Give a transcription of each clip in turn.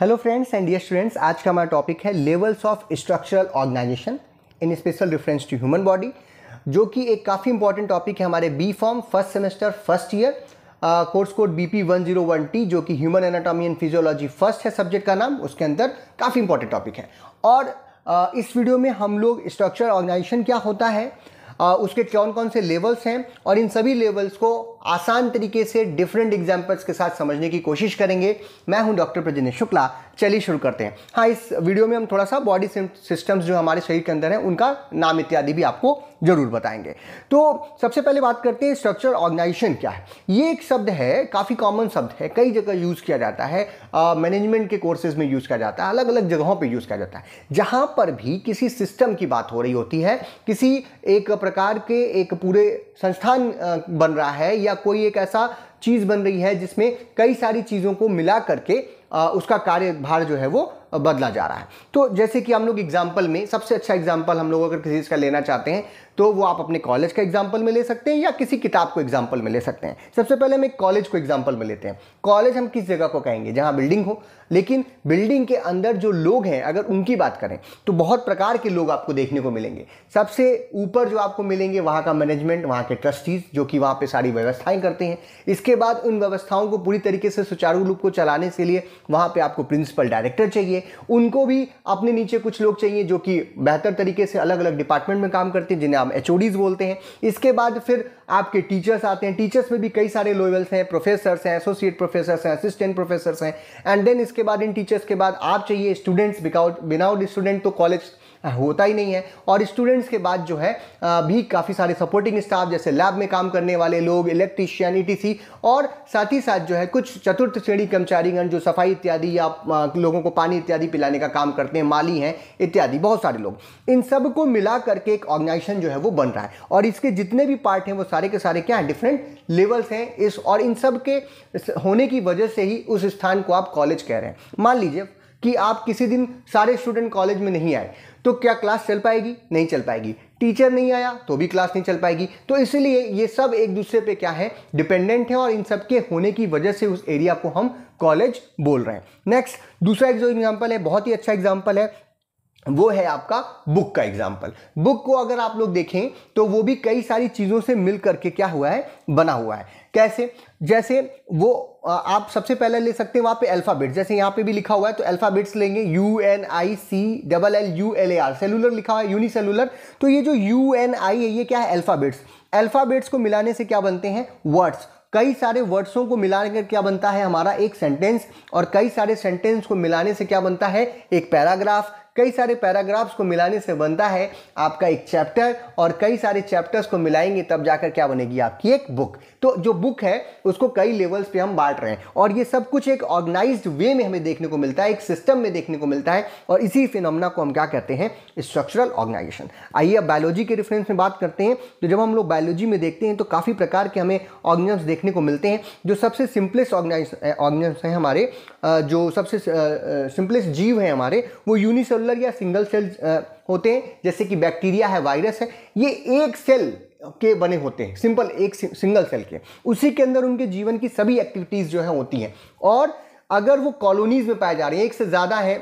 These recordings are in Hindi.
Hello friends and dear students आज का हमारा टॉपिक है levels of structural organisation in special reference to human body जो कि एक काफ़ी इंपॉर्टेंट टॉपिक है हमारे B pharm first semester first year course code B P one zero one T जो कि human anatomy and physiology first है सब्जेक्ट का नाम उसके अंदर काफ़ी इंपॉर्टेंट टॉपिक है और uh, इस वीडियो में हम लोग स्ट्रक्चरल ऑर्गेनाइजेशन क्या होता है उसके कौन कौन से लेवल्स हैं और इन सभी लेवल्स को आसान तरीके से डिफरेंट एग्जाम्पल्स के साथ समझने की कोशिश करेंगे मैं हूं डॉक्टर प्रजनेश शुक्ला चलिए शुरू करते हैं हाँ इस वीडियो में हम थोड़ा सा बॉडी सिस्टम्स जो हमारे शरीर के अंदर हैं उनका नाम इत्यादि भी आपको ज़रूर बताएंगे तो सबसे पहले बात करते हैं स्ट्रक्चर ऑर्गेनाइजेशन क्या है ये एक शब्द है काफ़ी कॉमन शब्द है कई जगह यूज़ किया जाता है मैनेजमेंट के कोर्सेज में यूज़ किया जाता है अलग अलग जगहों पर यूज़ किया जाता है जहाँ पर भी किसी सिस्टम की बात हो रही होती है किसी एक प्रकार के एक पूरे संस्थान बन रहा है या कोई एक ऐसा चीज़ बन रही है जिसमें कई सारी चीज़ों को मिला करके उसका कार्यभार जो है वो बदला जा रहा है तो जैसे कि हम लोग एग्जाम्पल में सबसे अच्छा एग्जाम्पल हम लोग अगर किसी चीज़ का लेना चाहते हैं तो वो आप अपने कॉलेज का एग्जाम्पल में ले सकते हैं या किसी किताब को एग्जाम्पल में ले सकते हैं सबसे पहले हम एक कॉलेज को एग्जाम्पल में लेते हैं कॉलेज हम किस जगह को कहेंगे जहाँ बिल्डिंग हो लेकिन बिल्डिंग के अंदर जो लोग हैं अगर उनकी बात करें तो बहुत प्रकार के लोग आपको देखने को मिलेंगे सबसे ऊपर जो आपको मिलेंगे वहाँ का मैनेजमेंट वहाँ के ट्रस्टीज़ जो कि वहाँ पर सारी व्यवस्थाएँ करते हैं इसके बाद उन व्यवस्थाओं को पूरी तरीके से सुचारू रूप को चलाने के लिए वहाँ पर आपको प्रिंसिपल डायरेक्टर चाहिए उनको भी अपने नीचे कुछ लोग चाहिए जो कि बेहतर तरीके से अलग अलग डिपार्टमेंट में काम करते हैं जिन्हें आप हम एच बोलते हैं इसके बाद फिर आपके टीचर्स आते हैं टीचर्स में भी कई सारे लेवल्स हैं प्रोफेसर्स हैं एसोसिएट प्रोफेसर्स हैं असिस्टेंट प्रोफेसर्स हैं एंड देन इसके बाद इन टीचर्स के बाद आप चाहिए स्टूडेंट्स बिकाउट विदाउट स्टूडेंट तो कॉलेज होता ही नहीं है और स्टूडेंट्स के बाद जो है भी काफ़ी सारे सपोर्टिंग स्टाफ जैसे लैब में काम करने वाले लोग इलेक्ट्रीशियन ई और साथ ही साथ जो है कुछ चतुर्थ श्रेणी कर्मचारीगण जो सफाई इत्यादि या लोगों को पानी इत्यादि पिलाने का काम करते हैं माली हैं इत्यादि बहुत सारे लोग इन सब को मिला करके एक ऑर्गेनाइजेशन जो है वो बन रहा है और इसके जितने भी पार्ट हैं वो सारे के सारे क्या हैं डिफरेंट लेवल्स हैं इस और इन सब के होने की वजह से ही उस स्थान को आप कॉलेज कह रहे हैं मान लीजिए कि आप किसी दिन सारे स्टूडेंट कॉलेज में नहीं आए तो क्या क्लास चल पाएगी नहीं चल पाएगी टीचर नहीं आया तो भी क्लास नहीं चल पाएगी तो इसीलिए ये सब एक दूसरे पे क्या है डिपेंडेंट है और इन सब के होने की वजह से उस एरिया को हम कॉलेज बोल रहे हैं नेक्स्ट दूसरा एक जो एग्जाम्पल है बहुत ही अच्छा एग्जाम्पल है वो है आपका बुक का एग्जाम्पल बुक को अगर आप लोग देखें तो वो भी कई सारी चीज़ों से मिल करके क्या हुआ है बना हुआ है कैसे जैसे वो आप सबसे पहले ले सकते हैं वहाँ पे अल्फ़ाबेट्स जैसे यहाँ पे भी लिखा हुआ है तो अल्फ़ाबेट्स लेंगे U N I C double L U L A R cellular लिखा हुआ है यूनि तो ये जो यू एन आई है ये क्या है अल्फ़ाबेट्स अल्फ़ाबेट्स को मिलाने से क्या बनते हैं वर्ड्स कई सारे वर्ड्सों को मिलाने का क्या बनता है हमारा एक सेंटेंस और कई सारे सेंटेंस को मिलाने से क्या बनता है एक पैराग्राफ कई सारे पैराग्राफ्स को मिलाने से बनता है आपका एक चैप्टर और कई सारे चैप्टर्स को मिलाएंगे तब जाकर क्या बनेगी आपकी एक बुक तो जो बुक है उसको कई लेवल्स पे हम बांट रहे हैं और ये सब कुछ एक ऑर्गेनाइज्ड वे में हमें देखने को मिलता है एक सिस्टम में देखने को मिलता है और इसी फिनमना को हम क्या कहते हैं स्ट्रक्चरल ऑर्गेनाइजेशन आइए अब बायोलॉजी के रेफरेंस में बात करते हैं तो जब हम लोग बायोलॉजी में देखते हैं तो काफ़ी प्रकार के हमें ऑर्गेनिम्स देखने को मिलते हैं जो सबसे सिंपलेस्ट ऑर्गेनाइज ऑर्गेनिम्स हैं हमारे जो सबसे सिंपलेस्ट जीव हैं हमारे वो यूनिसेलुलर या सिंगल सेल होते हैं जैसे कि बैक्टीरिया है वायरस है ये एक सेल के बने होते हैं सिंपल एक सिंगल सेल के उसी के अंदर उनके जीवन की सभी एक्टिविटीज़ जो है होती हैं और अगर वो कॉलोनीज़ में पाए जा रहे हैं एक से ज़्यादा है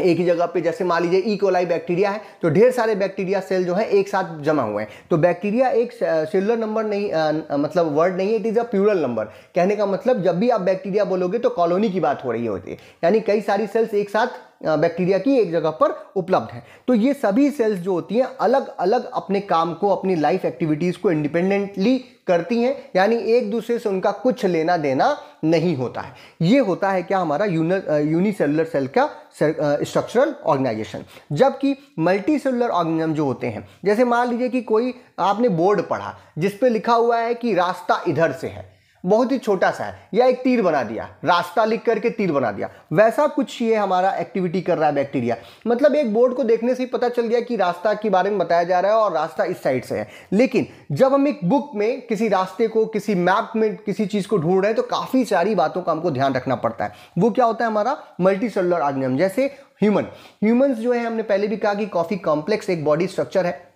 एक ही जगह पे जैसे मान लीजिए इकोलाई e. बैक्टीरिया है तो ढेर सारे बैक्टीरिया सेल जो है एक साथ जमा हुए हैं तो बैक्टीरिया एक सेलुलर नंबर नहीं आ, मतलब वर्ड नहीं है it is a plural number कहने का मतलब जब भी आप बैक्टीरिया बोलोगे तो कॉलोनी की बात हो रही होती है यानी कई सारी सेल्स एक साथ बैक्टीरिया की एक जगह पर उपलब्ध है तो ये सभी सेल्स जो होती हैं अलग अलग अपने काम को अपनी लाइफ एक्टिविटीज़ को इंडिपेंडेंटली करती हैं यानी एक दूसरे से उनका कुछ लेना देना नहीं होता है ये होता है क्या हमारा यूनिसेलुलर सेल का स्ट्रक्चरल ऑर्गेनाइजेशन जबकि मल्टी सेलुलर ऑर्गेनिज्म जो होते हैं जैसे मान लीजिए कि कोई आपने बोर्ड पढ़ा जिस पे लिखा हुआ है कि रास्ता इधर से है बहुत ही छोटा सा है या एक तीर बना दिया रास्ता लिख करके तीर बना दिया वैसा कुछ ये हमारा एक्टिविटी कर रहा है बैक्टीरिया मतलब एक बोर्ड को देखने से ही पता चल गया कि रास्ता के बारे में बताया जा रहा है और रास्ता इस साइड से है लेकिन जब हम एक बुक में किसी रास्ते को किसी मैप में किसी चीज़ को ढूंढ रहे हैं तो काफ़ी सारी बातों का हमको ध्यान रखना पड़ता है वो क्या होता है हमारा मल्टी सेलुलर जैसे ह्यूमन ह्यूमंस जो है हमने पहले भी कहा कि काफ़ी कॉम्प्लेक्स एक बॉडी स्ट्रक्चर है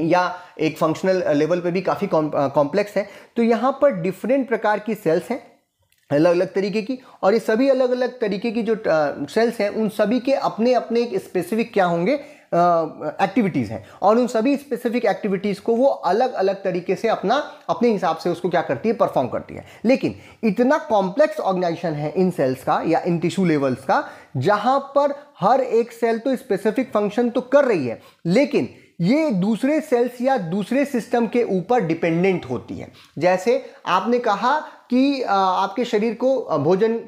या एक फंक्शनल लेवल uh, पे भी काफ़ी कॉम्प्लेक्स uh, है तो यहाँ पर डिफरेंट प्रकार की सेल्स हैं अलग अलग तरीके की और ये सभी अलग अलग तरीके की जो सेल्स uh, हैं उन सभी के अपने अपने एक स्पेसिफिक क्या होंगे एक्टिविटीज़ हैं और उन सभी स्पेसिफिक एक्टिविटीज़ को वो अलग अलग तरीके से अपना अपने हिसाब से उसको क्या करती है परफॉर्म करती है लेकिन इतना कॉम्प्लेक्स ऑर्गेनाइजेशन है इन सेल्स का या इन टिश्यू लेवल्स का जहाँ पर हर एक सेल तो स्पेसिफिक फंक्शन तो कर रही है लेकिन ये दूसरे सेल्स या दूसरे सिस्टम के ऊपर डिपेंडेंट होती है जैसे आपने कहा कि आपके शरीर को भोजन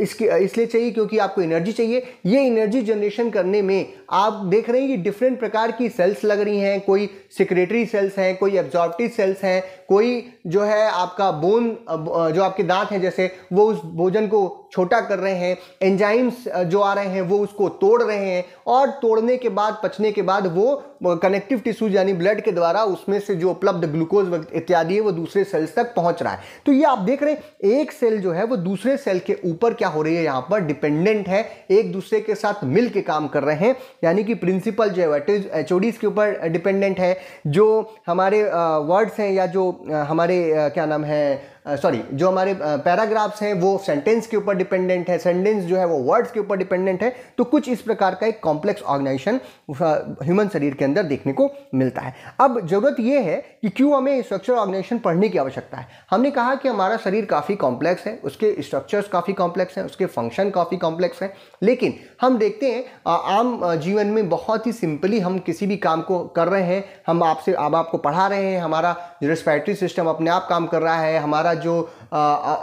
इसके इसलिए चाहिए क्योंकि आपको एनर्जी चाहिए ये एनर्जी जनरेशन करने में आप देख रहे हैं कि डिफरेंट प्रकार की सेल्स लग रही हैं कोई सिक्रेटरी सेल्स हैं कोई एब्जॉर्प्टिव सेल्स हैं कोई जो है आपका बोन जो आपके दांत हैं जैसे वो उस भोजन को छोटा कर रहे हैं एंजाइम्स जो आ रहे हैं वो उसको तोड़ रहे हैं और तोड़ने के बाद पचने के बाद वो कनेक्टिव टिश्यू यानी ब्लड के द्वारा उसमें से जो उपलब्ध ग्लूकोज इत्यादि है वो दूसरे सेल्स तक पहुंच रहा है तो ये आप देख रहे हैं एक सेल जो है वो दूसरे सेल के ऊपर क्या हो रही है यहाँ पर डिपेंडेंट है एक दूसरे के साथ मिल के काम कर रहे हैं यानी कि प्रिंसिपल जो है वट इज़ एच के ऊपर डिपेंडेंट है जो हमारे वर्ड्स uh, हैं या जो uh, हमारे uh, क्या नाम है सॉरी जो हमारे पैराग्राफ्स हैं वो सेंटेंस के ऊपर डिपेंडेंट है सेंटेंस जो है वो वर्ड्स के ऊपर डिपेंडेंट है तो कुछ इस प्रकार का एक कॉम्प्लेक्स ऑर्गेनाइजेशन ह्यूमन शरीर के अंदर देखने को मिलता है अब ज़रूरत यह है कि क्यों हमें स्ट्रक्चर ऑर्गेनाइजेशन पढ़ने की आवश्यकता है हमने कहा कि हमारा शरीर काफ़ी कॉम्प्लेक्स है उसके स्ट्रक्चर्स काफ़ी कॉम्प्लेक्स हैं उसके फंक्शन काफ़ी कॉम्प्लेक्स हैं लेकिन हम देखते हैं आम जीवन में बहुत ही सिंपली हम किसी भी काम को कर रहे हैं हम आपसे अब आपको पढ़ा रहे हैं हमारा रेस्पिरेटरी सिस्टम अपने आप काम कर रहा है हमारा का जो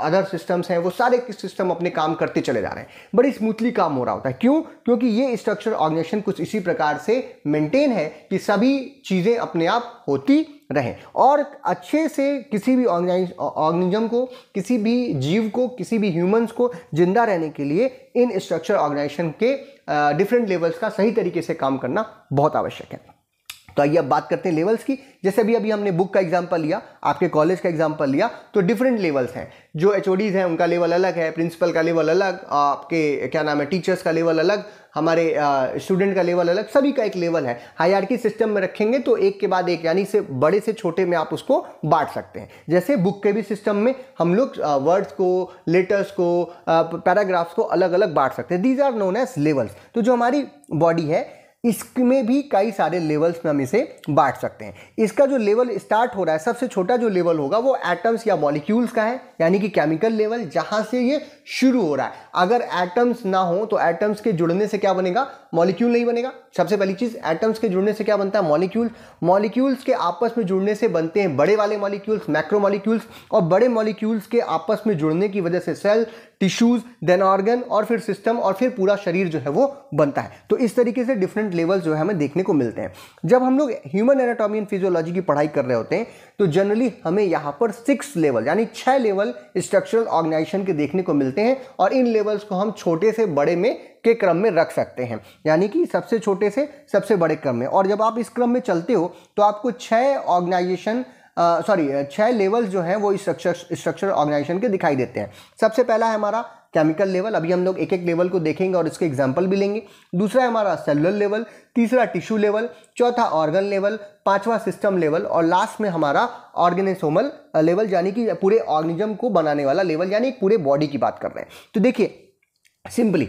अदर सिस्टम्स हैं वो सारे सिस्टम अपने काम करते चले जा रहे हैं बड़ी स्मूथली काम हो रहा होता है क्यों क्योंकि ये स्ट्रक्चर ऑर्गेनाइजेशन कुछ इसी प्रकार से मेंटेन है कि सभी चीज़ें अपने आप होती रहें और अच्छे से किसी भी ऑर्गेनिज्म को किसी भी जीव को किसी भी ह्यूमंस को जिंदा रहने के लिए इन स्ट्रक्चर ऑर्गेनाइजेशन के डिफरेंट लेवल्स का सही तरीके से काम करना बहुत आवश्यक है तो आइए अब बात करते हैं लेवल्स की जैसे अभी अभी हमने बुक का एग्जाम्पल लिया आपके कॉलेज का एग्जाम्पल लिया तो डिफरेंट लेवल्स हैं जो एच हैं उनका लेवल अलग है प्रिंसिपल का लेवल अलग आपके क्या नाम है टीचर्स का लेवल अलग हमारे स्टूडेंट का लेवल अलग सभी का एक लेवल है हायरकी सिस्टम में रखेंगे तो एक के बाद एक यानी से बड़े से छोटे में आप उसको बांट सकते हैं जैसे बुक के भी सिस्टम में हम लोग वर्ड्स को लेटर्स को पैराग्राफ्स को अलग अलग बांट सकते हैं these are known as levels तो जो हमारी बॉडी है इसमें भी कई सारे लेवल्स में हम इसे बांट सकते हैं इसका जो लेवल स्टार्ट हो रहा है सबसे छोटा जो लेवल होगा वो एटम्स या मॉलिक्यूल्स का है यानी कि केमिकल लेवल जहां से ये शुरू हो रहा है अगर एटम्स ना हो तो एटम्स के जुड़ने से क्या बनेगा मॉलिक्यूल नहीं बनेगा सबसे पहली चीज़ एटम्स के जुड़ने से क्या बनता है मॉलिक्यूल मॉलिक्यूल्स के आपस में जुड़ने से बनते हैं बड़े वाले मॉलिक्यूल्स मैक्रो मॉलिक्यूल्स और बड़े मॉलिक्यूल्स के आपस में जुड़ने की वजह से सेल टिश्यूज देन ऑर्गन और फिर सिस्टम और फिर पूरा शरीर जो है वो बनता है तो इस तरीके से डिफरेंट लेवल जो है हमें देखने को मिलते हैं जब हम लोग ह्यूमन एनाटॉमी एंड फिजियोलॉजी की पढ़ाई कर रहे होते हैं तो जनरली हमें यहाँ पर सिक्स लेवल यानी छः लेवल स्ट्रक्चरल ऑर्गेनाइजेशन के देखने को मिलते हैं और इन लेवल्स को हम छोटे से बड़े में के क्रम में रख सकते हैं यानी कि सबसे छोटे से सबसे बड़े क्रम में और जब आप इस क्रम में चलते हो तो आपको छः ऑर्गेनाइजेशन सॉरी छः लेवल्स जो हैं वो स्ट्रक्चर स्ट्रक्चर ऑर्गेनाइजेशन के दिखाई देते हैं सबसे पहला है हमारा केमिकल लेवल अभी हम लोग एक एक लेवल को देखेंगे और इसके एग्जाम्पल भी लेंगे दूसरा है हमारा सेलुलर लेवल तीसरा टिश्यू लेवल चौथा ऑर्गन लेवल पांचवा सिस्टम लेवल और लास्ट में हमारा ऑर्गेनेसोमल लेवल यानी कि पूरे ऑर्गेनिज्म को बनाने वाला लेवल यानी पूरे बॉडी की बात कर रहे हैं तो देखिए सिंपली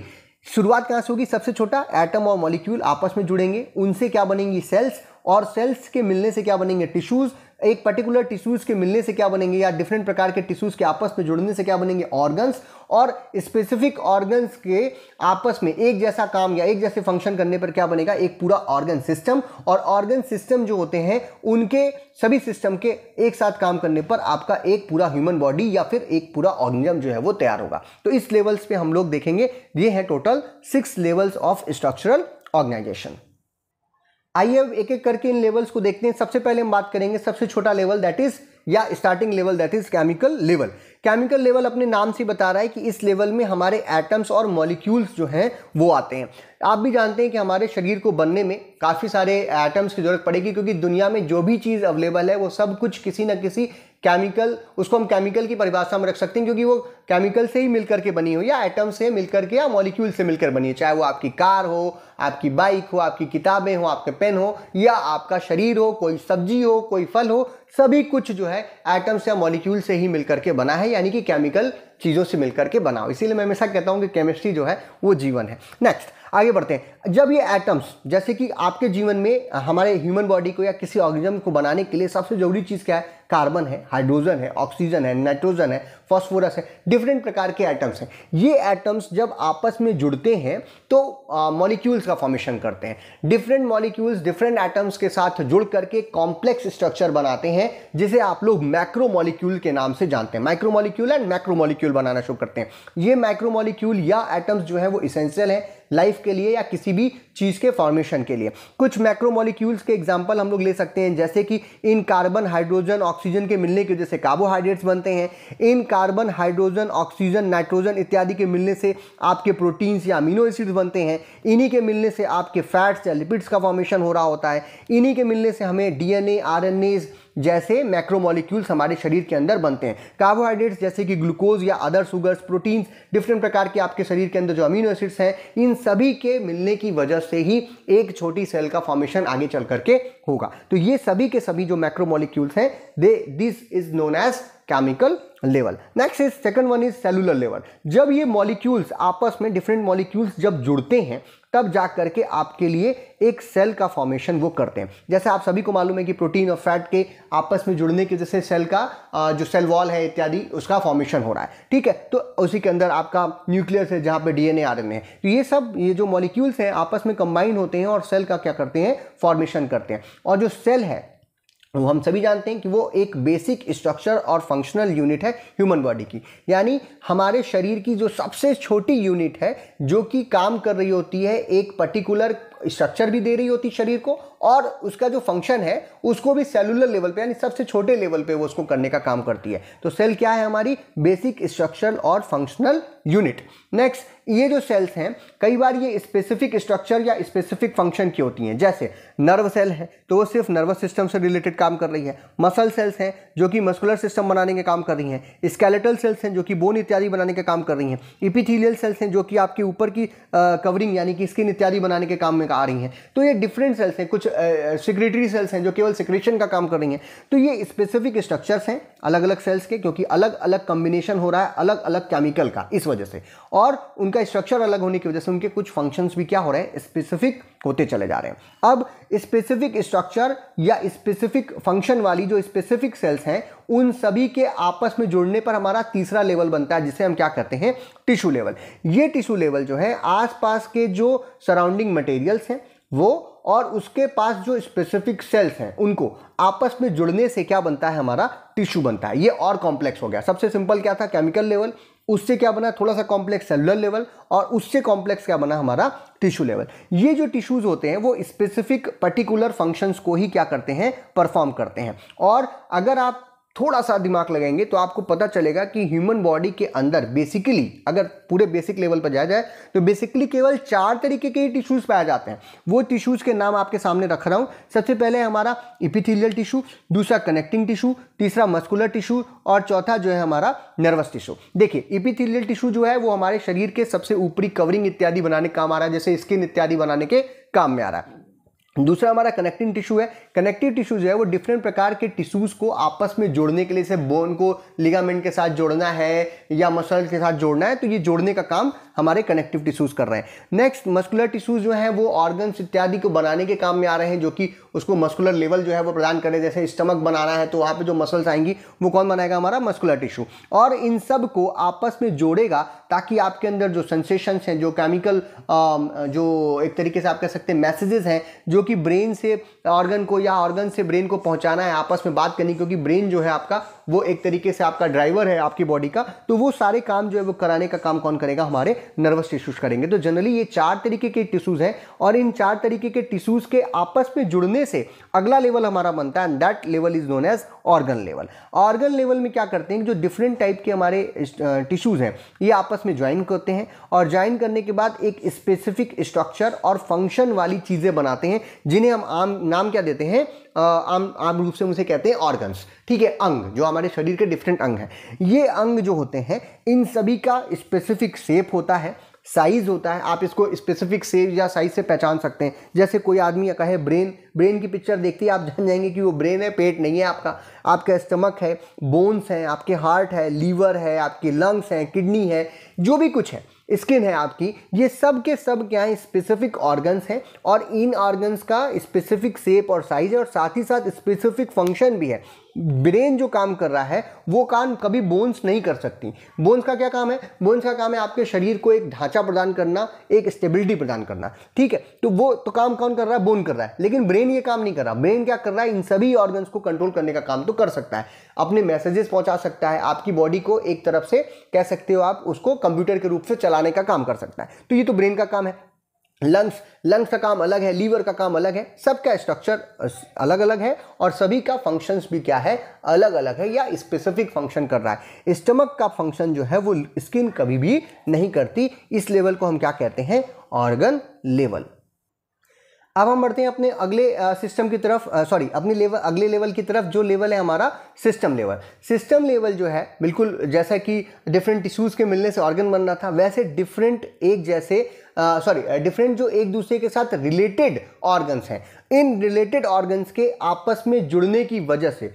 शुरुआत कहाँ से होगी सबसे छोटा एटम और मॉलिक्यूल आपस में जुड़ेंगे उनसे क्या बनेंगी सेल्स और सेल्स के मिलने से क्या बनेंगे टिश्यूज एक पर्टिकुलर टिश्यूज़ के मिलने से क्या बनेंगे या डिफरेंट प्रकार के टिश्यूज़ के आपस में जुड़ने से क्या बनेंगे ऑर्गन्स और स्पेसिफिक ऑर्गन्स के आपस में एक जैसा काम या एक जैसे फंक्शन करने पर क्या बनेगा एक पूरा ऑर्गन सिस्टम और ऑर्गन सिस्टम जो होते हैं उनके सभी सिस्टम के एक साथ काम करने पर आपका एक पूरा ह्यूमन बॉडी या फिर एक पूरा ऑर्गेनिज्म जो है वो तैयार होगा तो इस लेवल्स पे हम लोग देखेंगे ये है total six levels of structural organisation आइए अब एक एक करके इन लेवल्स को देखते हैं सबसे पहले हम बात करेंगे सबसे छोटा लेवल दैट इज या starting level that is chemical level chemical level अपने नाम से बता रहा है कि इस लेवल में हमारे एटम्स और मॉलिक्यूल्स जो हैं वो आते हैं आप भी जानते हैं कि हमारे शरीर को बनने में काफ़ी सारे एटम्स की ज़रूरत पड़ेगी क्योंकि दुनिया में जो भी चीज़ अवेलेबल है वो सब कुछ किसी न किसी केमिकल उसको हम केमिकल की परिभाषा में रख सकते हैं क्योंकि वो केमिकल से ही मिलकर के बनी हो या एटम से मिलकर के या मॉलिक्यूल से मिलकर बनी हो चाहे वो आपकी कार हो आपकी बाइक हो आपकी किताबें हो आपके पेन हो या आपका शरीर हो कोई सब्जी हो कोई फल हो सभी कुछ जो है एटम्स या मॉलिक्यूल से ही मिलकर के बना है है यानी कि केमिकल चीज़ों से मिलकर के बनाओ इसीलिए मैं हमेशा कहता हूँ कि केमिस्ट्री जो है वो जीवन है नेक्स्ट आगे बढ़ते हैं जब ये एटम्स जैसे कि आपके जीवन में हमारे ह्यूमन बॉडी को या किसी ऑर्गेनिज्म को बनाने के लिए सबसे ज़रूरी चीज़ क्या है कार्बन है हाइड्रोजन है ऑक्सीजन है नाइट्रोजन है फॉस्फोरस है डिफरेंट प्रकार के एटम्स हैं ये एटम्स जब आपस में जुड़ते हैं तो मॉलिक्यूल्स का फॉर्मेशन करते हैं डिफरेंट मॉलिक्यूल्स डिफरेंट एटम्स के साथ जुड़ करके कॉम्प्लेक्स स्ट्रक्चर बनाते हैं जिसे आप लोग मैक्रो मॉलिक्यूल के नाम से जानते हैं micromolecule and macromolecule molecule बनाना शुरू करते हैं ये माइक्रो मॉलिक्यूल या एटम्स जो है वो इसेंशियल हैं लाइफ के लिए या किसी भी चीज़ के फॉर्मेशन के लिए कुछ मैक्रो मॉलिक्यूल्स के एग्जाम्पल हम लोग ले सकते हैं जैसे कि इन कार्बन हाइड्रोजन ऑक्सीजन के मिलने की वजह से कार्बोहाइड्रेट्स बनते हैं इन कार्बन हाइड्रोजन ऑक्सीजन नाइट्रोजन इत्यादि के मिलने से आपके प्रोटीन्स या अमीनो एसिड्स बनते हैं इन्हीं के मिलने से आपके फैट्स या लिपिड्स का फॉर्मेशन हो रहा होता है इन्हीं के मिलने से हमें डी एन जैसे मैक्रोमोलिक्यूल्स हमारे शरीर के अंदर बनते हैं कार्बोहाइड्रेट्स जैसे कि ग्लूकोज या अदर शुगर्स प्रोटीन्स डिफरेंट प्रकार के आपके शरीर के अंदर जो अमीनो एसिड्स हैं इन सभी के मिलने की वजह से ही एक छोटी सेल का फॉर्मेशन आगे चल करके होगा तो ये सभी के सभी जो मैक्रोमोलिक्यूल्स हैं they this is known as chemical level next is second one is cellular level जब ये मॉलिक्यूल्स आपस में डिफरेंट मॉलिक्यूल्स जब जुड़ते हैं तब जा करके आपके लिए एक सेल का फॉर्मेशन वो करते हैं जैसे आप सभी को मालूम है कि प्रोटीन और फैट के आपस में जुड़ने की वजह से सेल का जो सेल वॉल है इत्यादि उसका फॉर्मेशन हो रहा है ठीक है तो उसी के अंदर आपका न्यूक्लियस है जहाँ पे डीएनए आरएनए है तो ये सब ये जो मॉलिक्यूल्स हैं आपस में कंबाइन होते हैं और सेल का क्या करते हैं फॉर्मेशन करते हैं और जो सेल है वो हम सभी जानते हैं कि वो एक बेसिक स्ट्रक्चर और फंक्शनल यूनिट है ह्यूमन बॉडी की यानी हमारे शरीर की जो सबसे छोटी यूनिट है जो कि काम कर रही होती है एक पर्टिकुलर स्ट्रक्चर भी दे रही होती है शरीर को और उसका जो फंक्शन है उसको भी सेलुलर लेवल पे यानी सबसे छोटे लेवल पे वो उसको करने का काम करती है तो सेल क्या है हमारी बेसिक स्ट्रक्चरल और फंक्शनल यूनिट नेक्स्ट ये जो सेल्स हैं कई बार ये स्पेसिफिक स्ट्रक्चर या स्पेसिफिक फंक्शन की होती हैं जैसे नर्व सेल है तो वो सिर्फ नर्वस सिस्टम से रिलेटेड काम कर रही है मसल सेल्स हैं जो कि मस्कुलर सिस्टम बनाने के काम कर रही हैं स्केलेटल सेल्स हैं जो कि बोन इत्यादि बनाने के काम कर रही हैं इपिथीलियल सेल्स हैं जो कि आपके ऊपर की कवरिंग यानी कि स्किन इत्यादि बनाने के काम में आ रही हैं तो ये डिफरेंट सेल्स हैं कुछ सिक्रेटरी सेल्स हैं जो केवल सिक्रेशन का काम कर रही हैं तो ये स्पेसिफिक स्ट्रक्चर्स हैं अलग अलग सेल्स के क्योंकि अलग अलग कॉम्बिनेशन हो रहा है अलग अलग केमिकल का इस वजह से और उनका स्ट्रक्चर अलग होने की वजह से उनके कुछ फंक्शंस भी क्या हो रहे हैं स्पेसिफिक होते चले जा रहे हैं अब स्पेसिफिक स्ट्रक्चर या स्पेसिफिक फंक्शन वाली जो स्पेसिफिक सेल्स हैं उन सभी के आपस में जुड़ने पर हमारा तीसरा लेवल बनता है जिसे हम क्या करते हैं टिश्यू लेवल ये टिश्यू लेवल जो है आसपास के जो सराउंडिंग मटेरियल्स हैं वो और उसके पास जो स्पेसिफिक सेल्स हैं उनको आपस में जुड़ने से क्या बनता है हमारा टिश्यू बनता है ये और कॉम्प्लेक्स हो गया सबसे सिंपल क्या था केमिकल लेवल उससे क्या बना थोड़ा सा कॉम्प्लेक्स सेलुलर लेवल और उससे कॉम्प्लेक्स क्या बना हमारा टिश्यू लेवल ये जो टिश्यूज होते हैं वो स्पेसिफिक पर्टिकुलर फंक्शंस को ही क्या करते हैं परफॉर्म करते हैं और अगर आप थोड़ा सा दिमाग लगाएंगे तो आपको पता चलेगा कि ह्यूमन बॉडी के अंदर बेसिकली अगर पूरे बेसिक लेवल पर जाया जाए तो बेसिकली केवल चार तरीके के ही टिश्यूज़ पाए जाते हैं वो टिश्यूज़ के नाम आपके सामने रख रहा हूँ सबसे पहले हमारा इपिथिलियल टिश्यू दूसरा कनेक्टिंग टिश्यू तीसरा मस्कुलर टिश्यू और चौथा जो है हमारा नर्वस टिश्यू देखिए इपिथिलियल टिश्यू जो है वो हमारे शरीर के सबसे ऊपरी कवरिंग इत्यादि बनाने काम आ रहा है जैसे स्किन इत्यादि बनाने के काम में आ रहा है दूसरा हमारा कनेक्टिंग टिश्यू है कनेक्टिव टिश्यू जो है वो डिफरेंट प्रकार के टिश्यूज़ को आपस में जोड़ने के लिए से बोन को लिगामेंट के साथ जोड़ना है या मसल के साथ जोड़ना है तो ये जोड़ने का काम हमारे कनेक्टिव टिश्यूज़ कर रहे हैं नेक्स्ट मस्कुलर टिश्यूज़ जो हैं वो ऑर्गन्स इत्यादि को बनाने के काम में आ रहे हैं जो कि उसको मस्कुलर लेवल जो है वो प्रदान करें जैसे स्टमक बनाना है तो वहाँ पर जो मसल्स आएंगी वो कौन बनाएगा हमारा मस्कुलर टिश्यू और इन सब को आपस में जोड़ेगा ताकि आपके अंदर जो सेंसेशंस हैं जो केमिकल जो एक तरीके से आप कह सकते हैं मैसेजेस हैं जो कि ब्रेन से ऑर्गन को या ऑर्गन से ब्रेन को पहुंचाना है आपस में बात करनी क्योंकि ब्रेन जो है आपका वो एक तरीके से आपका ड्राइवर है आपकी बॉडी का तो वो सारे काम जो है वो कराने का काम कौन करेगा हमारे नर्वस टिश्यूज करेंगे तो जनरली ये चार तरीके के टिश्यूज हैं और इन चार तरीके के टिश्यूज के आपस में जुड़ने से अगला लेवल हमारा बनता है and that level is known as organ level organ level में क्या करते हैं जो डिफरेंट टाइप के हमारे टिश्यूज़ हैं ये आपस में ज्वाइन करते हैं और ज्वाइन करने के बाद एक स्पेसिफिक स्ट्रक्चर और फंक्शन वाली चीज़ें बनाते हैं जिन्हें हम आम नाम क्या देते हैं आम आम रूप से उसे कहते हैं ऑर्गन्स ठीक है अंग जो हमारे शरीर के डिफरेंट अंग हैं ये अंग जो होते हैं इन सभी का स्पेसिफिक शेप होता है साइज़ होता है आप इसको स्पेसिफिक शेप या साइज़ से पहचान सकते हैं जैसे कोई आदमी कहे ब्रेन ब्रेन की पिक्चर देखते ही आप जान जाएंगे कि वो ब्रेन है पेट नहीं है आपका आपका स्टमक है बोन्स हैं आपके हार्ट है लीवर है आपके लंग्स हैं किडनी है जो भी कुछ है स्किन है आपकी ये सब के सब क्या है स्पेसिफिक ऑर्गन्स हैं और इन ऑर्गन्स का स्पेसिफिक शेप और साइज़ है और साथ ही साथ स्पेसिफिक फंक्शन भी है ब्रेन जो काम कर रहा है वो काम कभी बोन्स नहीं कर सकती बोन्स का क्या काम है बोन्स का काम है आपके शरीर को एक ढांचा प्रदान करना एक स्टेबिलिटी प्रदान करना ठीक है तो वो तो काम कौन कर रहा है बोन कर रहा है लेकिन ब्रेन ये काम नहीं कर रहा ब्रेन क्या कर रहा है इन सभी ऑर्गन्स को कंट्रोल करने का काम तो कर सकता है अपने मैसेजेस पहुंचा सकता है आपकी बॉडी को एक तरफ से कह सकते हो आप उसको कंप्यूटर के रूप से चलाने का काम कर सकता है तो ये तो ब्रेन का काम है लंग्स लंग्स का काम अलग है लीवर का काम अलग है सबका स्ट्रक्चर अलग अलग है और सभी का फंक्शंस भी क्या है अलग अलग है या स्पेसिफिक फंक्शन कर रहा है स्टमक का फंक्शन जो है वो स्किन कभी भी नहीं करती इस लेवल को हम क्या कहते हैं ऑर्गन लेवल अब हम बढ़ते हैं अपने अगले सिस्टम की तरफ सॉरी अपने लेवल अगले लेवल की तरफ जो लेवल है हमारा सिस्टम लेवल सिस्टम लेवल जो है बिल्कुल जैसा कि डिफरेंट टिश्यूज़ के मिलने से ऑर्गन बन रहा था वैसे डिफरेंट एक जैसे सॉरी डिफरेंट जो एक दूसरे के साथ रिलेटेड ऑर्गन्स हैं इन रिलेटेड ऑर्गन्स के आपस में जुड़ने की वजह से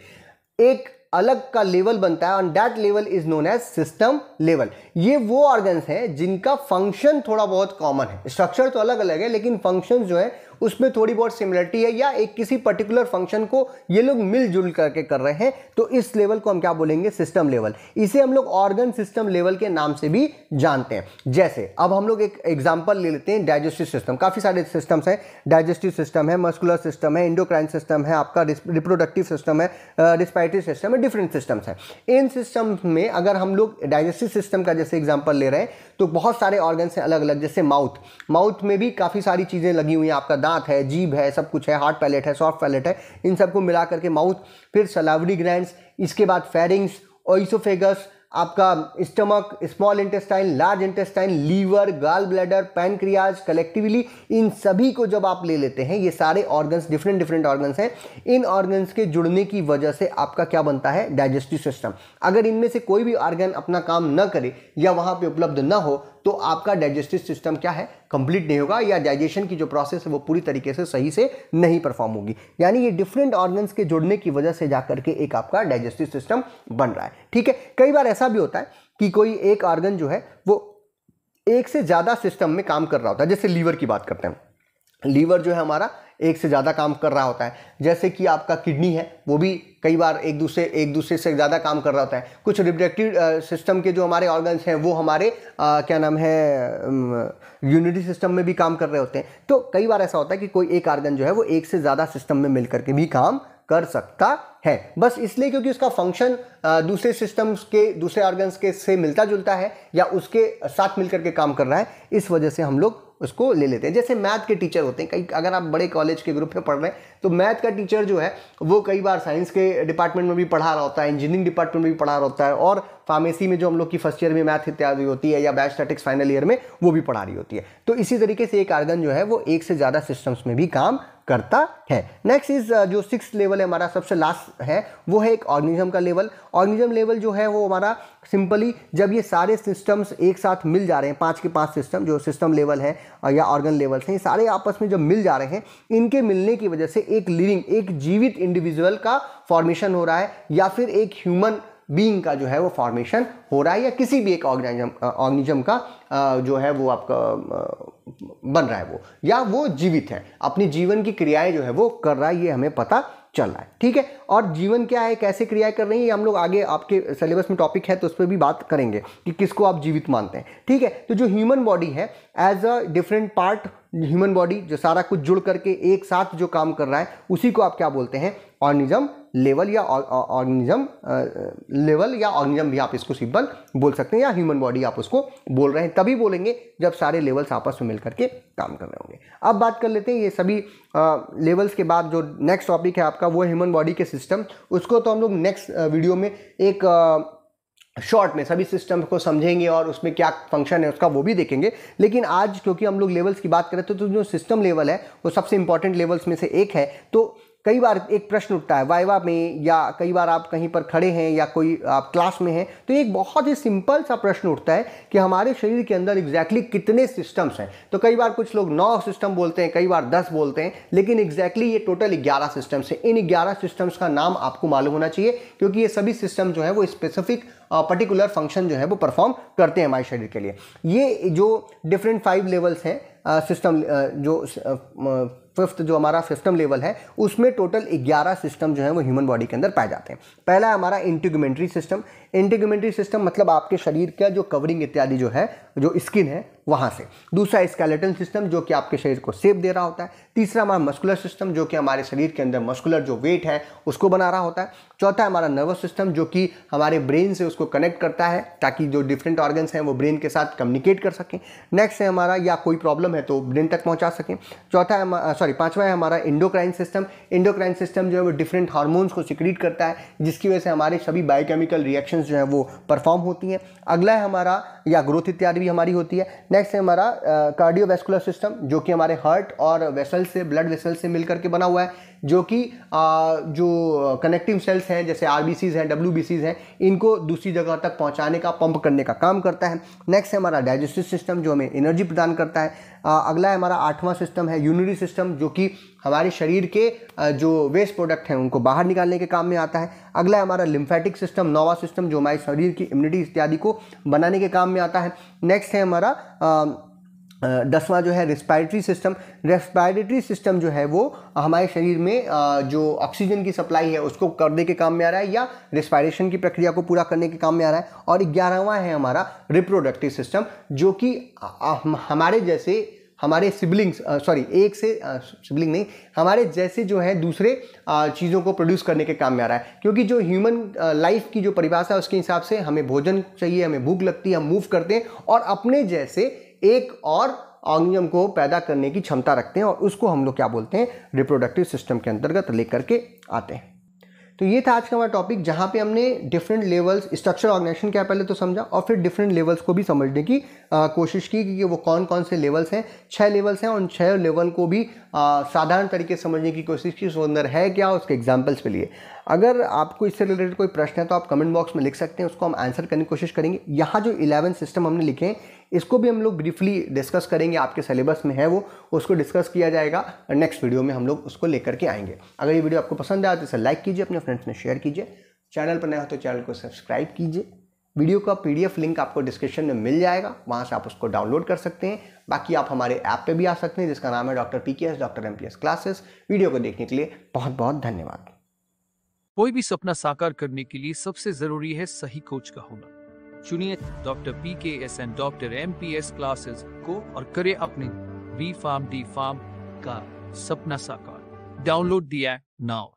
एक अलग का लेवल बनता है on that level is known as system level ये वो ऑर्गन्स हैं जिनका फंक्शन थोड़ा बहुत कॉमन है स्ट्रक्चर तो अलग अलग है लेकिन फंक्शन जो है उसमें थोड़ी बहुत सिमिलरिटी है या एक किसी पर्टिकुलर फंक्शन को ये लोग मिलजुल करके कर रहे हैं तो इस लेवल को हम क्या बोलेंगे सिस्टम लेवल इसे हम लोग ऑर्गन सिस्टम लेवल के नाम से भी जानते हैं जैसे अब हम लोग एक एग्जाम्पल ले लेते हैं डाइजेस्टिव सिस्टम काफ़ी सारे सिस्टम्स हैं डाइजेस्टिव सिस्टम है मस्कुलर सिस्टम है इंडोक्राइन सिस्टम है आपका रिप्रोडक्टिव सिस्टम है रिस्पायरेटरी सिस्टम है डिफरेंट सिस्टम्स हैं इन सिस्टम में अगर हम लोग डाइजेस्टिव सिस्टम का जैसे एग्जाम्पल ले रहे हैं तो बहुत सारे ऑर्गन्स हैं अलग अलग जैसे माउथ माउथ में भी काफ़ी सारी चीज़ें लगी हुई हैं आपका दांत है जीभ है सब कुछ है हार्ट पैलेट है सॉफ्ट पैलेट है इन सबको मिला करके माउथ फिर सलावरी ग्रैंड इसके बाद फेरिंग्स ओइसोफेगस आपका stomach small intestine large intestine liver gall bladder pancreas collectively इन सभी को जब आप ले लेते हैं ये सारे ऑर्गन्स डिफरेंट डिफरेंट ऑर्गन्स हैं इन ऑर्गन्स के जुड़ने की वजह से आपका क्या बनता है डाइजेस्टिव सिस्टम अगर इनमें से कोई भी ऑर्गन अपना काम न करे या वहाँ पर उपलब्ध न हो तो आपका डाइजेस्टिव सिस्टम क्या है कंप्लीट नहीं होगा या डाइजेशन की जो प्रोसेस है वो पूरी तरीके से सही से नहीं परफॉर्म होगी यानी ये डिफरेंट ऑर्गन्स के जुड़ने की वजह से जाकर के एक आपका डाइजेस्टिव सिस्टम बन रहा है ठीक है कई बार ऐसा भी होता है कि कोई एक ऑर्गन जो है वो एक से ज़्यादा सिस्टम में काम कर रहा होता है जैसे लीवर की बात करते हैं लीवर जो है हमारा एक से ज़्यादा काम कर रहा होता है जैसे कि आपका किडनी है वो भी कई बार एक दूसरे एक दूसरे से ज़्यादा काम कर रहा होता है कुछ रिप्रोडक्टिव सिस्टम के जो हमारे ऑर्गन्स हैं वो हमारे आ, क्या नाम है यूनिटी सिस्टम में भी काम कर रहे होते हैं तो कई बार ऐसा होता है कि कोई एक ऑर्गन जो है वो एक से ज़्यादा सिस्टम में मिल करके भी काम कर सकता है बस इसलिए क्योंकि उसका फंक्शन दूसरे सिस्टम्स के दूसरे ऑर्गन्स के से मिलता जुलता है या उसके साथ मिलकर के काम कर रहा है इस वजह से हम लोग उसको ले लेते हैं जैसे मैथ के टीचर होते हैं कई अगर आप बड़े कॉलेज के ग्रुप में पढ़ रहे हैं तो मैथ का टीचर जो है वो कई बार साइंस के डिपार्टमेंट में भी पढ़ा रहा होता है इंजीनियरिंग डिपार्टमेंट में भी पढ़ा रहा होता है और फार्मेसी में जो हम लोग की फर्स्ट ईयर में मैथ इत्यादि होती है या बैचलेटिक्स फाइनल ईयर में वो भी पढ़ा रही होती है तो इसी तरीके से एक आर्गन जो है वो एक से ज़्यादा सिस्टम्स में भी काम करता है नेक्स्ट इज uh, जो सिक्स लेवल है हमारा सबसे लास्ट है वो है एक ऑर्गेनिज्म का लेवल ऑर्गेनिज्म लेवल जो है वो हमारा सिंपली जब ये सारे सिस्टम्स एक साथ मिल जा रहे हैं पाँच के पाँच सिस्टम जो सिस्टम लेवल है uh, या ऑर्गन लेवल हैं ये सारे आपस में जब मिल जा रहे हैं इनके मिलने की वजह से एक लिविंग एक जीवित इंडिविजुअल का फॉर्मेशन हो रहा है या फिर एक ह्यूमन बींग का जो है वो फॉर्मेशन हो रहा है या किसी भी एक ऑर्गेनिजम ऑर्गेनिजम का जो है वो आपका बन रहा है वो या वो जीवित है अपनी जीवन की क्रियाएं जो है वो कर रहा है ये हमें पता चल रहा है ठीक है और जीवन क्या है कैसे क्रियाएं कर रही है हम लोग आगे आपके सिलेबस में टॉपिक है तो उस पर भी बात करेंगे कि किसको आप जीवित मानते हैं ठीक है तो जो ह्यूमन बॉडी है as a different part human body जो सारा कुछ जुड़ करके एक साथ जो काम कर रहा है उसी को आप क्या बोलते हैं ऑर्गनिज्म लेवल या ऑर्गनिज्म लेवल या ऑर्गनिज्म भी आप इसको सिंपल बोल सकते हैं या ह्यूमन बॉडी आप उसको बोल रहे हैं तभी बोलेंगे जब सारे लेवल्स आपस में मिलकर के काम कर रहे होंगे अब बात कर लेते हैं ये सभी लेवल्स के बाद जो नेक्स्ट टॉपिक है आपका वो ह्यूमन बॉडी के सिस्टम उसको तो हम लोग नेक्स्ट वीडियो में एक शॉर्ट में सभी सिस्टम को समझेंगे और उसमें क्या फंक्शन है उसका वो भी देखेंगे लेकिन आज क्योंकि हम लोग लेवल्स की बात करें तो, तो जो सिस्टम लेवल है वो सबसे इंपॉर्टेंट लेवल्स में से एक है तो कई बार एक प्रश्न उठता है वाइवा में या कई बार आप कहीं पर खड़े हैं या कोई आप क्लास में हैं तो एक बहुत ही सिंपल सा प्रश्न उठता है कि हमारे शरीर के अंदर एग्जैक्टली exactly कितने सिस्टम्स हैं तो कई बार कुछ लोग नौ सिस्टम बोलते हैं कई बार दस बोलते हैं लेकिन एग्जैक्टली exactly ये टोटल ग्यारह सिस्टम्स हैं इन ग्यारह सिस्टम्स का नाम आपको मालूम होना चाहिए क्योंकि ये सभी सिस्टम जो है वो स्पेसिफिक पर्टिकुलर फंक्शन जो है वो परफॉर्म करते हैं हमारे शरीर के लिए ये जो डिफरेंट फाइव लेवल्स हैं सिस्टम जो फिफ्थ जो हमारा सिस्टम लेवल है उसमें टोटल 11 सिस्टम जो है वो ह्यूमन बॉडी के अंदर पाए जाते हैं पहला है हमारा इंटीग्यूमेंट्री सिस्टम इंटीग्यूमेंट्री सिस्टम मतलब आपके शरीर का जो कवरिंग इत्यादि जो है जो स्किन है वहाँ से दूसरा स्केलेटन सिस्टम जो कि आपके शरीर को सेप दे रहा होता है तीसरा हमारा मस्कुलर सिस्टम जो कि हमारे शरीर के अंदर मस्कुलर जो वेट है उसको बना रहा होता है चौथा हमारा नर्वस सिस्टम जो कि हमारे ब्रेन से उसको कनेक्ट करता है ताकि जो डिफरेंट ऑर्गन्स हैं वो ब्रेन के साथ कम्युनिकेट कर सकें नेक्स्ट है हमारा या कोई प्रॉब्लम है तो ब्रेन तक पहुँचा सकें चौथा सॉरी पाँचवा है हमारा इंडोक्राइन सिस्टम इंडोक्राइन सिस्टम जो है वो डिफरेंट हार्मोन्स को सिक्रीट करता है जिसकी वजह से हमारे सभी बायोकेमिकल रिएक्शन जो है वो परफॉर्म होती हैं अगला है हमारा या ग्रोथ इत्यादि भी हमारी होती है नेक्स्ट है हमारा कार्डियोवेस्कुलर सिस्टम जो कि हमारे हार्ट और वेसल सेल्स से ब्लड वेसल्स से मिलकर के बना हुआ है जो कि जो कनेक्टिव सेल्स हैं जैसे आर हैं डब्ल्यू हैं इनको दूसरी जगह तक पहुंचाने का पंप करने का काम करता है नेक्स्ट है हमारा डाइजेस्टिव सिस्टम जो हमें एनर्जी प्रदान करता है आ, अगला है हमारा आठवां सिस्टम है यूनरी सिस्टम जो कि हमारे शरीर के जो वेस्ट प्रोडक्ट हैं उनको बाहर निकालने के काम में आता है अगला है हमारा लिम्फेटिक सिस्टम नोवा सिस्टम जो हमारे शरीर की इम्यूनिटी इत्यादि को बनाने के काम में आता है नेक्स्ट है हमारा दसवां जो है रेस्पायरेटरी सिस्टम रेस्पायरेटरी सिस्टम जो है वो हमारे शरीर में जो ऑक्सीजन की सप्लाई है उसको करने के काम में आ रहा है या रेस्पायरेशन की प्रक्रिया को पूरा करने के काम में आ रहा है और ग्यारहवा है हमारा रिप्रोडक्टिव सिस्टम जो कि हमारे जैसे हमारे सिबलिंग्स सॉरी एक से सिबलिंग नहीं हमारे जैसे जो है दूसरे चीज़ों को प्रोड्यूस करने के काम में आ रहा है क्योंकि जो ह्यूमन लाइफ की जो परिभाषा है उसके हिसाब से हमें भोजन चाहिए हमें भूख लगती है हम मूव करते हैं और अपने जैसे एक और ऑर्गेनिज्म को पैदा करने की क्षमता रखते हैं और उसको हम लोग क्या बोलते हैं रिप्रोडक्टिव सिस्टम के अंतर्गत लेकर के आते हैं तो ये था आज का हमारा टॉपिक जहाँ पे हमने डिफरेंट लेवल्स स्ट्रक्चर ऑर्गेनाइजेशन क्या पहले तो समझा और फिर डिफरेंट लेवल्स को भी समझने की आ, कोशिश की कि वो कौन कौन से लेवल्स हैं छः लेवल्स हैं उन छः लेवल को भी साधारण तरीके से समझने की कोशिश की अंदर है क्या उसके एग्जाम्पल्स के लिए अगर आपको इससे रिलेटेड कोई प्रश्न है तो आप कमेंट बॉक्स में लिख सकते हैं उसको हम आंसर करने की कोशिश करेंगे यहाँ जो इलेवन सिस्टम हमने लिखे हैं इसको भी हम लोग ब्रीफली डिस्कस करेंगे आपके सिलेबस में है वो उसको डिस्कस किया जाएगा नेक्स्ट वीडियो में हम लोग उसको लेकर के आएंगे अगर ये वीडियो आपको पसंद आया तो इसे लाइक कीजिए अपने फ्रेंड्स में शेयर कीजिए चैनल पर नया हो तो चैनल को सब्सक्राइब कीजिए वीडियो का पीडीएफ लिंक आपको डिस्क्रिप्शन में मिल जाएगा वहाँ से आप उसको डाउनलोड कर सकते हैं बाकी आप हमारे ऐप पे भी आ सकते हैं जिसका नाम है doctor P K S doctor M P S classes video को देखने के लिए बहुत बहुत धन्यवाद कोई भी सपना साकार करने के लिए सबसे जरूरी है सही कोच का होना चुनिए doctor P K S and doctor M P S classes को और करे अपने बी फार्म डी फार्म का सपना साकार डाउनलोड दिया नाउ